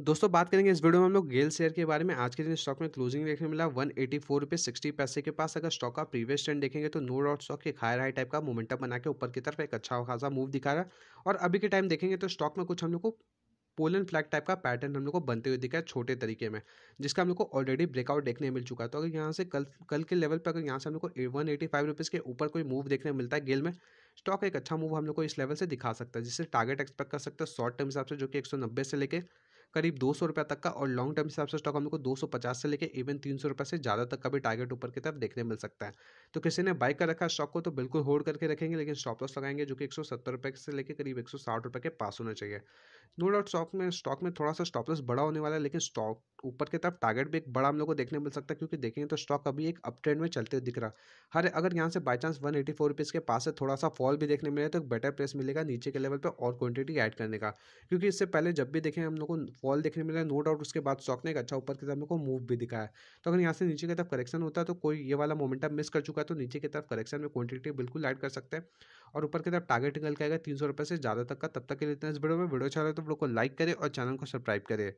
दोस्तों बात करेंगे इस वीडियो में हम लोग गेल शेयर के बारे में आज के दिन स्टॉक में क्लोजिंग देखने मिला वन एटी फोर रुपये सिक्सटी पैसे के पास अगर स्टॉक का प्रीवियस ट्रेंड देखेंगे तो नो डॉट स्टॉक एक हायर हाई टाइप का मोमेंटम बना के ऊपर की तरफ एक अच्छा खासा मूव दिखा रहा है और अभी के टाइम देखेंगे तो स्टॉक में कुछ हम लोग को पोलन फ्लैग टाइप का पैटर्न हम लोग को बनते हुए दिखा है छोटे तरीके में जिसका हम लोग को ऑलरेडी ब्रेकआउट देखने मिल चुका है तो अगर यहाँ से कल कल के लेवल पर अगर यहाँ से हम लोग को वन एटी फाइव रुपीज़ के ऊपर कोई मूव देखने मिलता है गेल में स्टॉक एक अच्छा मूव हम लोग को इस लेवल से दिखा सकता है जिससे टारगेट एक्सपेक्ट कर सकते हैं शॉर्ट टर्म हिसाब से जो कि एक सौ नब्बे से लेकर करीब दो सौ रुपया तक का और लॉन्ग टर्म हिसाब से स्टॉक हम लोग को दो सौ पचास से लेकर इवन तीन सौ रुपये से ज़्यादा तक का भी टारगेट ऊपर की तरफ देखने मिल सकता है तो किसी ने बाइक कर रखा स्टॉक को तो बिल्कुल होल्ड करके रखेंगे लेकिन स्टॉप लॉस लगाएंगे जो कि एक सौ सत्तर रुपये से लेकर करीब एक सौ साठ रुपये के पास होना चाहिए नो डाउट स्टॉक में स्टॉक में थोड़ा सा स्टॉप लॉस बड़ा होने वाला है लेकिन स्टॉक ऊपर की तरफ टारगेट भी एक बड़ा हम लोग को देखने मिल सकता है क्योंकि देखेंगे तो स्टॉक अभी एक अप ट्रेंड में चलते दिख रहा हर अगर यहाँ से by chance one eighty four rupees के पास से थोड़ा सा फॉल भी देखने मिले तो एक बेटर प्लेस मिलेगा नीचे के लेवल पर और क्वांटिटी ऐड करने का क्योंकि इससे पहले जब भी देखें हम लोग को फॉल देखने मिला नो डाउट उसके बाद स्टॉक ने एक अच्छा ऊपर की तरफ को मूव भी दिखाया तो अगर यहाँ से नीचे की तरफ करेक्शन होता है तो कोई ये वाला मोमेंटम मिस कर चुका है तो नीचे की तरफ करेक्शन में क्वान्टिटी बिल्कुल ऐड कर सकते हैं और ऊपर की तरफ टारगेट निकल के आएगा तीन सौ रुपये से ज़्यादा तक का तब तक के लिए इतना इस वीडियो में वीडियो अच्छा लगे तो वीडियो को लाइक करें और चैनल को सब्सक्राइब करें